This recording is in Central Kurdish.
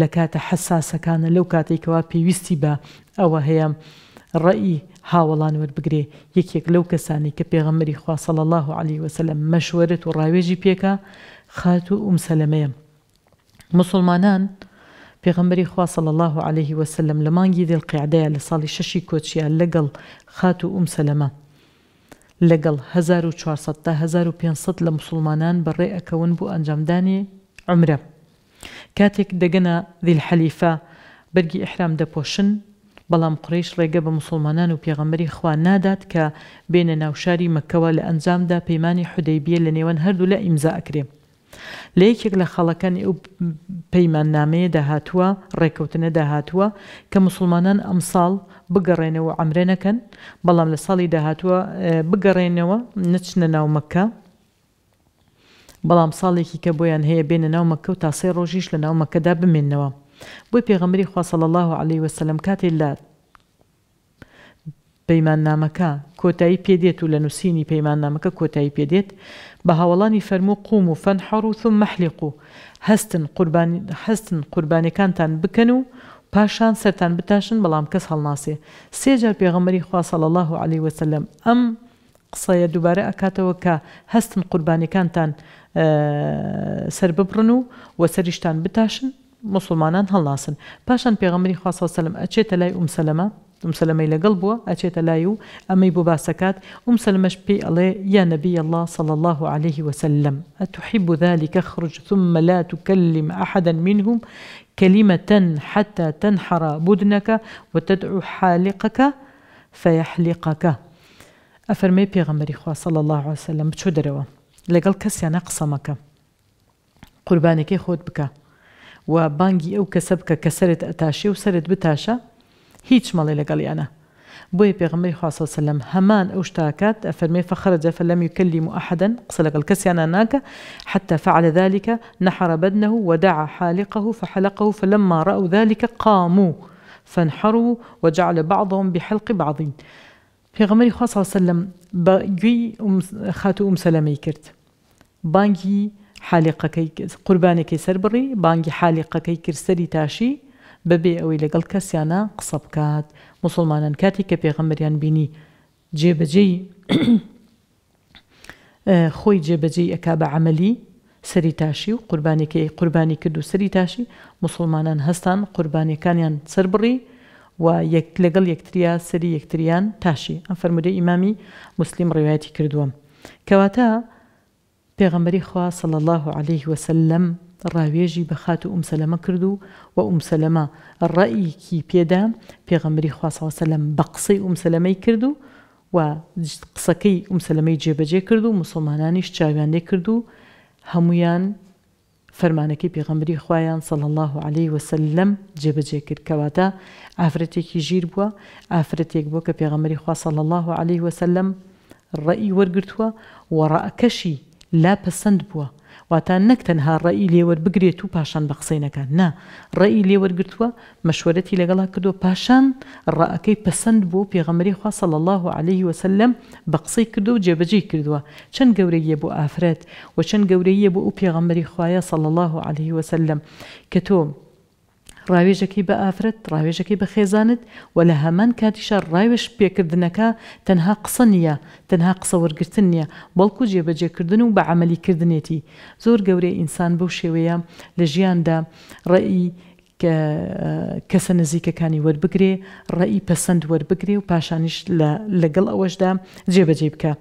لە کاتە حساسەکانە لەو کاتێکەوە پێویستی بە ئەوە هەیە ڕئی هاوڵان وەربگرێ یەکێک لەو کەسانی کە پێغەمەری خواسەڵ الله علی وسلم مەشوەرت و ڕاوێژی پێکە خات و ئومسەلمەیە مسلمانان پێغمبەری خواسەڵ الله عليه وسلم لە مانگی دڵقیعدەیە لە ساڵی شەشی کۆچیان لەگەڵ خات و ئومسەلەمە لەگەڵ 1400 تا 1500 لە مسلمانان بەڕێ ئەەکەون بۆ ئەنجامدانی عمرە کاتێک دەگەنە دیل حەلیفە بەرگی ئەحرام دەپۆشن بەڵام قڕیش ڕێگە بە مسلمانان و پێغەمەری خوا نادات کە بێنە ناوشاری مەکەوە لە ئەنجامدا پەیمانی حودەیبیە لە نێوان هەردوو لە ئیمزا ئەکرێ لە یەکێک لە خەڵەکان ئەو پەیماننامەیە داهاتووە ڕێکەوتنە داهاتووە کە مسلمانان ئەمساڵ بگەڕێنەوە ئەمرێنەکەن بەڵام لە ساڵی داهاتووە بگەڕێنەوە نچنە ناو مەکە بەڵام ساڵێکی کە بۆیان هەیە بێنە ناومەکە و تا سێ ڕۆژیش لە ناومەکەدا بمێنەوە بۆی پێغەمری خواسەڵ الله عليه وسلم کاتێ لە پەیمان نامەکە کۆتایی پێدێت و لە نووسینی پەیمان نامەکە کۆتایی پێدێت بە هاوڵانی فەرمو قوم و فەن حڕوتم مەحلیق و هەستن هەستن قوربانەکانتان بکەن و پاشان سەران بتاشن بەڵام کەس هەڵناسێ سێجار پێغەمەری خواسەڵ الله عليه وسلم ئەم قسەیە دووبارە ئەکاتەوە کە هەستن قوربانەکانتان آه، سر ببرنو و سرشتان بتاشن مسلمانان هەڵناسن پاشان وسلم خوا سەلم ام لای ام مسلمەی الى قلبو اچه لای ام ئەمەی باسکات ام ومسلمەش پی علی یا نبی الله صلى الله عليه وسلم أتحب ذلك اخرج ثم لا تكلم أحدا منهم كلمة حتى تنحر بدنك وتدعو حالقك فيحلقك أفرمي بيغمري خواه صلى الله عليه وسلم بچو دروا لەگەڵ کەسیانە قسەمەکە قوربانێکی خۆت بکە و بانگی ئەو کەسە بکە کە سرت ئەتاشی و سرت بتاشە هیچ مەڵێ لەگەڵیانە بۆیە پێغمەی خاصە سلم هەمان ئەو شتاکات ئەفەرمێ فەخرە جەفە لەم یکلم و قسە لەگەڵ کەسیانە ناکە حتى فعل ذلك نحر بدنه ودعا حالقه فحلقه فلما رأوا ذلك قاموا فانحروا وجعل بعضهم بحلق بعض پێغەمەری خوا سلم بە گوێی خات و ئومسەلەمەی کرد بانگی حالیقەکەی قوربانێکی سەر بڕی بانگی حالیقەکەی کردسەری تاشی بەبێ ئەوەی لەگەڵ کەسیانە قسە بکات مسلمانان کاتی کە پێغەمەریان بینی جێبەجێی خۆی جێبەجێی ئەکا بە عملی سەری تاشی و قوربانێکی قوربانی کرد و سەری تاشی مسلمانان هەستان قوربانەکانیان سەر بڕی و لەگەڵ یەکتریا سەری یەکتریان تاشی ئەم فرەرمودە ئیمامی مسلیم ڕێایەتی کردووە کەواتە پێغەمبەری خوا سڵ الله عليه وسلم ڕاوێژی بەخات و ئومسەلەمە کرد و و ئومسەلەمە ڕەیکی پێدا پێغەمبەری خواسەوەسەلم بە قسەی ئومسەلەمەی کرد و و قسەکەی ئومسەلەمەی جێبەجێ کرد و مسلمانانیش چاویان لێ کرد و هەمویان فەرمانەکەی پێغەمبری خوایان سەڵ الله عليه وسلم جێبەجێ کرد كواتا ئافرەتێکی ژیر بووە ئافرەتێک بوا کە خوا سەڵ الله عليه وسلم ڕێی وەرگتووە وەڕەکەشی لا پەسەند بوا واتان نك تنها الرأي لي وربقريتو باشان بقصينا كان نا الرأي لي ورقرتوا مشورتي لقلا كدو باشان الرأي كي بسند بو بيغمري خوا صلى الله عليه وسلم بقصي كدو جبجي كدو شن قوري يبو آفرات وشن قوري يبو بيغمري خوايا صلى الله عليه وسلم كتوم ڕاوێژەکەی بە ئافرەت ڕاوێژەکەی بە خێزانت و لە هەمان کاتیشە ڕاوێش پێکردنەکە تەنها قسە نییە تەنها قسە وەرگتن نییە بەڵکو جێبەجێکردن و بە عملیکردنێتی زۆر گەورەی ئینسان بەو شێوەیە لە ژیاندا ڕێی کە کەسە نزیکەکانی وەربگرێ ڕێی پەسەند وەربگرێ و پاشانیش لەگەڵ ئەوەشدا جێبەجێ بکە.